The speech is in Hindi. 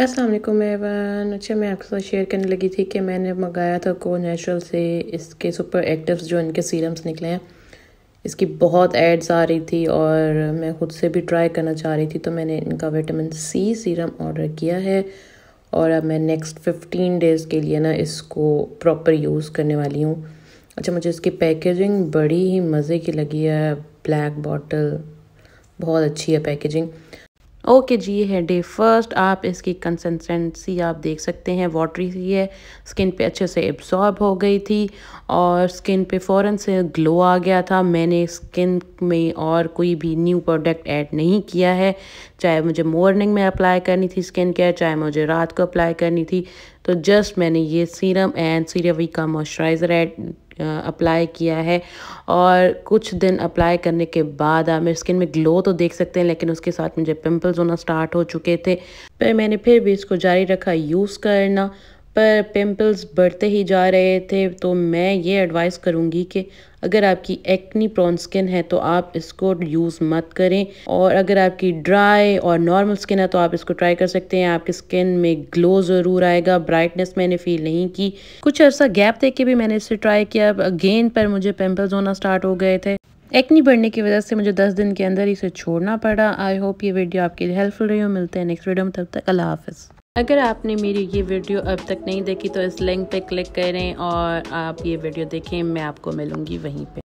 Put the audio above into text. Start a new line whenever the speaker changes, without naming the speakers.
असलम एवन अच्छा मैं आपके साथ शेयर करने लगी थी कि मैंने मंगाया था को नेचुरल से इसके सुपर एक्टिव्स जो इनके सीरम्स निकले हैं इसकी बहुत एड्स आ रही थी और मैं खुद से भी ट्राई करना चाह रही थी तो मैंने इनका विटामिन सी सीरम ऑर्डर किया है और अब मैं नेक्स्ट फिफ्टीन डेज़ के लिए ना इसको प्रॉपर यूज़ करने वाली हूँ अच्छा मुझे इसकी पैकेजिंग बड़ी ही मज़े की लगी है ब्लैक बॉटल बहुत अच्छी है पैकेजिंग ओके जी ये है डे फर्स्ट आप इसकी कंसिस्टेंसी आप देख सकते हैं वाटरी सी है स्किन पे अच्छे से एब्जॉर्ब हो गई थी और स्किन पे फ़ौर से ग्लो आ गया था मैंने स्किन में और कोई भी न्यू प्रोडक्ट ऐड नहीं किया है चाहे मुझे मॉर्निंग में अप्लाई करनी थी स्किन केयर चाहे मुझे रात को अप्लाई करनी थी तो जस्ट मैंने ये सीरम एंड का मॉइस्चराइज़र एड अप्लाई किया है और कुछ दिन अप्लाई करने के बाद आप मेरे स्किन में ग्लो तो देख सकते हैं लेकिन उसके साथ मुझे पिंपल्स होना स्टार्ट हो चुके थे पर मैंने फिर भी इसको जारी रखा यूज़ करना पर पिंपल्स बढ़ते ही जा रहे थे तो मैं ये एडवाइस करूँगी कि अगर आपकी एक्नी प्रॉन स्किन है तो आप इसको यूज़ मत करें और अगर आपकी ड्राई और नॉर्मल स्किन है तो आप इसको ट्राई कर सकते हैं आपकी स्किन में ग्लो ज़रूर आएगा ब्राइटनेस मैंने फील नहीं की कुछ अर्सा गैप दे के भी मैंने इसे ट्राई किया अगेन पर मुझे पिम्पल्स होना स्टार्ट हो गए थे एक्नी बढ़ने की वजह से मुझे 10 दिन के अंदर इसे छोड़ना पड़ा आई होप ये वीडियो आपके लिए हेल्पफुल रही हो मिलते हैं नेक्स्ट वीडियो में तब तक अल्लाह हाफिज़ अगर आपने मेरी ये वीडियो अब तक नहीं देखी तो इस लिंक पे क्लिक करें और आप ये वीडियो देखें मैं आपको मिलूंगी वहीं पे